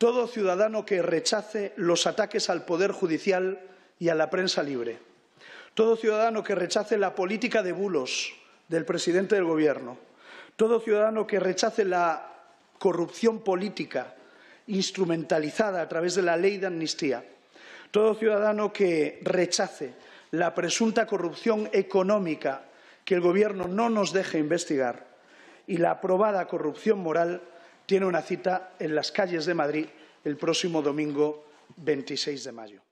todo ciudadano que rechace los ataques al Poder Judicial y a la prensa libre, todo ciudadano que rechace la política de bulos del presidente del Gobierno, todo ciudadano que rechace la corrupción política instrumentalizada a través de la ley de amnistía, todo ciudadano que rechace la presunta corrupción económica que el Gobierno no nos deje investigar y la aprobada corrupción moral tiene una cita en las calles de Madrid el próximo domingo 26 de mayo.